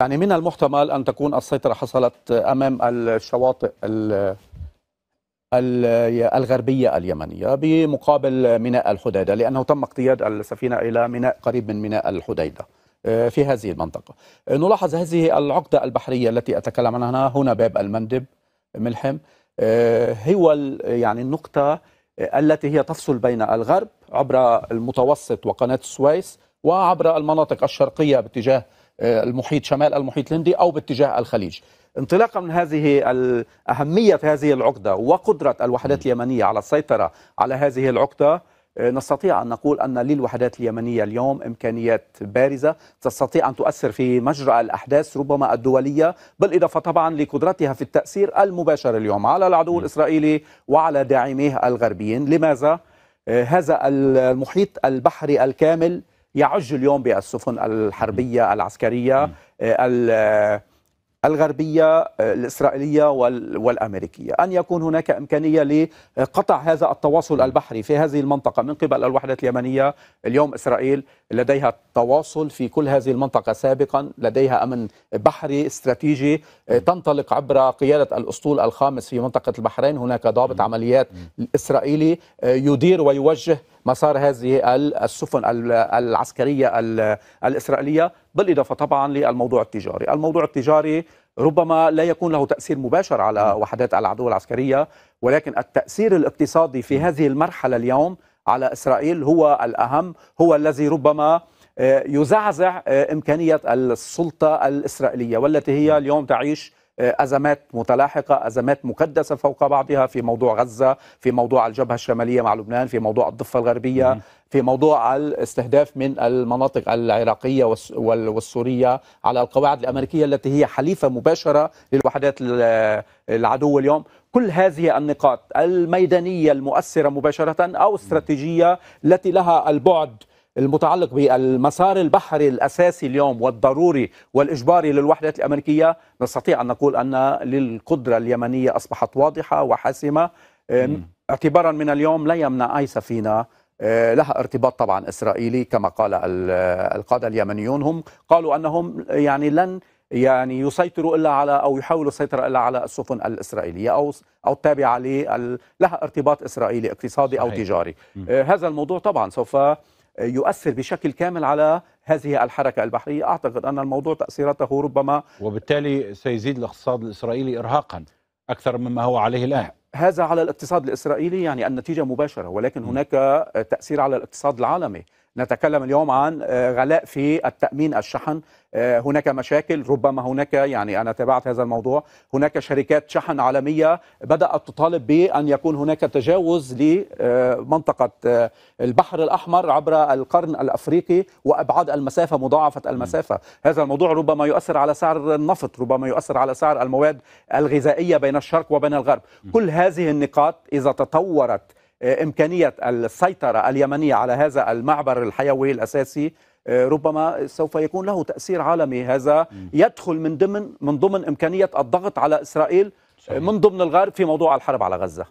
يعني من المحتمل أن تكون السيطرة حصلت أمام الشواطئ الغربية اليمنية بمقابل ميناء الحديدة لأنه تم اقتياد السفينة إلى ميناء قريب من ميناء الحديدة آه، في هذه المنطقة نلاحظ هذه العقدة البحرية التي أتكلم عنها هنا باب المندب ملحم آه، هو يعني النقطة التي هي تفصل بين الغرب عبر المتوسط وقناة السويس وعبر المناطق الشرقية باتجاه آه، المحيط شمال المحيط الهندي او باتجاه الخليج. انطلاقا من هذه اهميه هذه العقده وقدره الوحدات اليمنيه على السيطره على هذه العقده آه، نستطيع أن نقول أن للوحدات اليمنية اليوم إمكانيات بارزة تستطيع أن تؤثر في مجرى الأحداث ربما الدولية بالإضافة طبعا لقدرتها في التأثير المباشر اليوم على العدو الإسرائيلي وعلى داعميه الغربيين لماذا؟ آه، هذا المحيط البحري الكامل يعج اليوم بالسفن الحربيه العسكريه آه، آه، الغربيه آه، الاسرائيليه والامريكيه، ان يكون هناك امكانيه لقطع هذا التواصل البحري في هذه المنطقه من قبل الوحده اليمنيه، اليوم اسرائيل لديها تواصل في كل هذه المنطقه سابقا، لديها امن بحري استراتيجي تنطلق عبر قياده الاسطول الخامس في منطقه البحرين، هناك ضابط عمليات اسرائيلي يدير ويوجه مسار هذه السفن العسكريه الاسرائيليه بالاضافه طبعا للموضوع التجاري، الموضوع التجاري ربما لا يكون له تاثير مباشر على نعم. وحدات العدو العسكريه ولكن التاثير الاقتصادي في نعم. هذه المرحله اليوم على اسرائيل هو الاهم، هو الذي ربما آه، يزعزع آه، امكانيه السلطه الاسرائيليه والتي هي نعم. اليوم تعيش ازمات متلاحقه ازمات مكدسه فوق بعضها في موضوع غزه في موضوع الجبهه الشماليه مع لبنان في موضوع الضفه الغربيه في موضوع الاستهداف من المناطق العراقيه والسوريه على القواعد الامريكيه التي هي حليفه مباشره للوحدات العدو اليوم كل هذه النقاط الميدانيه المؤثره مباشره او استراتيجيه التي لها البعد المتعلق بالمسار البحري الأساسي اليوم والضروري والإجباري للوحدات الأمريكية نستطيع أن نقول أن للقدرة اليمنية أصبحت واضحة وحاسمة اعتبارا من اليوم لا يمنع أي سفينة آه، لها ارتباط طبعا إسرائيلي كما قال القادة اليمنيون هم قالوا أنهم يعني لن يعني يسيطروا الا على او يحاولوا السيطره الا على السفن الاسرائيليه او او التابعه لها ارتباط اسرائيلي اقتصادي صحيح. او تجاري. آه، هذا الموضوع طبعا سوف يؤثر بشكل كامل على هذه الحركة البحرية أعتقد أن الموضوع تأثيرته ربما وبالتالي سيزيد الاقتصاد الإسرائيلي إرهاقا أكثر مما هو عليه الآن هذا على الاقتصاد الإسرائيلي يعني النتيجة مباشرة ولكن هناك تأثير على الاقتصاد العالمي نتكلم اليوم عن آه، غلاء في التأمين الشحن آه، هناك مشاكل ربما هناك يعني أنا تابعت هذا الموضوع هناك شركات شحن عالمية بدأت تطالب بأن يكون هناك تجاوز لمنطقة آه، البحر الأحمر عبر القرن الأفريقي وأبعاد المسافة مضاعفة المسافة هذا الموضوع ربما يؤثر على سعر النفط ربما يؤثر على سعر المواد الغذائية بين الشرق وبين الغرب كل هذه النقاط إذا تطورت آه، إمكانية السيطرة اليمنية على هذا المعبر الحيوي الأساسي آه، ربما سوف يكون له تأثير عالمي هذا يدخل من ضمن من ضمن إمكانية الضغط على إسرائيل آه، من ضمن الغرب في موضوع الحرب على غزة